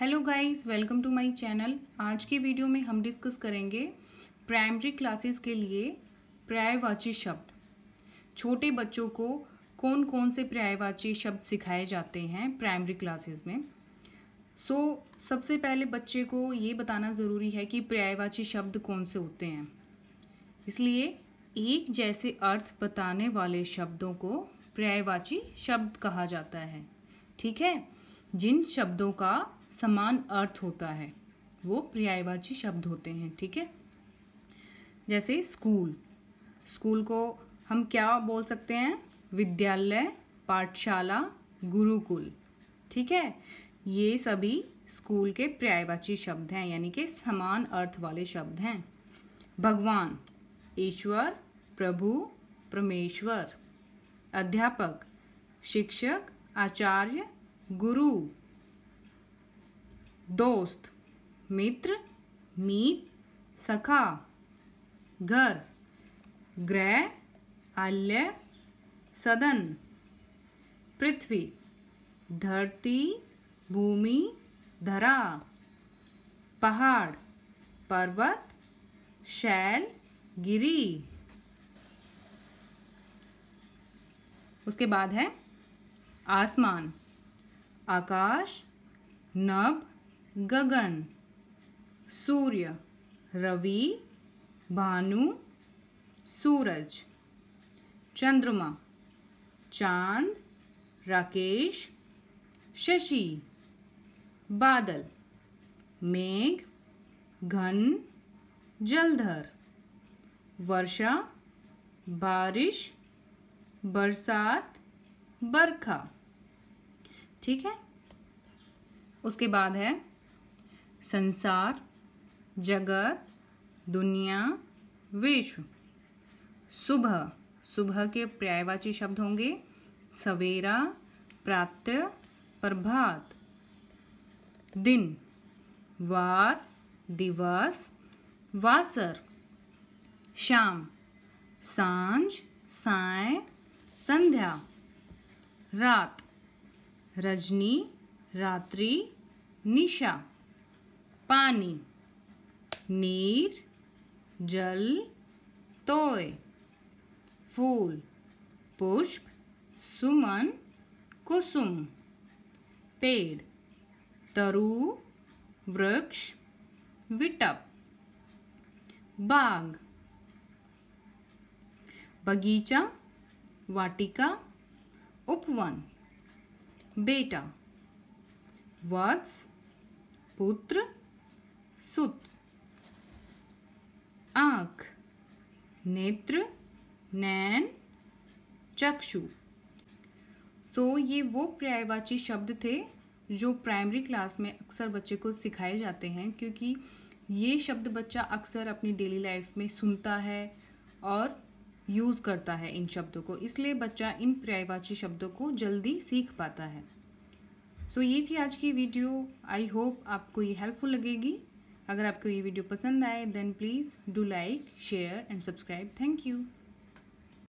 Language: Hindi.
hello guys welcome to my channel आज की वीडियो में हम डिस्कस करेंगे प्राइमरी क्लासेस के लिए पर्यायवाची शब्द छोटे बच्चों को कौन कौन से पर्यायवाची शब्द सिखाए जाते हैं प्राइमरी क्लासेस में सो so, सबसे पहले बच्चे को ये बताना ज़रूरी है कि पर्यायवाची शब्द कौन से होते हैं इसलिए एक जैसे अर्थ बताने वाले शब्दों को पर्यायवाची शब्द कहा जाता है ठीक है जिन शब्दों का समान अर्थ होता है वो पर्यायवाची शब्द होते हैं ठीक है जैसे स्कूल स्कूल को हम क्या बोल सकते हैं विद्यालय पाठशाला गुरुकुल ठीक है ये सभी स्कूल के पर्यायवाची शब्द हैं यानी कि समान अर्थ वाले शब्द हैं भगवान ईश्वर प्रभु परमेश्वर अध्यापक शिक्षक आचार्य गुरु दोस्त मित्र मीत सखा घर ग्रह आल्य सदन पृथ्वी धरती भूमि धरा पहाड़ पर्वत शैल गिरी उसके बाद है आसमान आकाश नभ गगन सूर्य रवि भानु सूरज चंद्रमा चांद राकेश शशि बादल मेघ घन जलधर वर्षा बारिश बरसात बरखा ठीक है उसके बाद है संसार जगत दुनिया विश्व सुबह सुबह के पर्यायवाची शब्द होंगे सवेरा प्रात प्रभात दिन वार दिवस वासर शाम सांझ साय संध्या रात रजनी रात्रि निशा पानी नीर जल तोय फूल पुष्प सुमन कुसुम पेड़ तरु वृक्ष विटप बाग बगीचा वाटिका उपवन बेटा वत्स पुत्र सुत आँख नेत्र नैन चक्षु सो so, ये वो पर्यायवाची शब्द थे जो प्राइमरी क्लास में अक्सर बच्चे को सिखाए जाते हैं क्योंकि ये शब्द बच्चा अक्सर अपनी डेली लाइफ में सुनता है और यूज़ करता है इन शब्दों को इसलिए बच्चा इन पर्यायवाची शब्दों को जल्दी सीख पाता है सो so, ये थी आज की वीडियो आई होप आपको ये हेल्पफुल लगेगी अगर आपको ये वीडियो पसंद आए then please do like share and subscribe thank you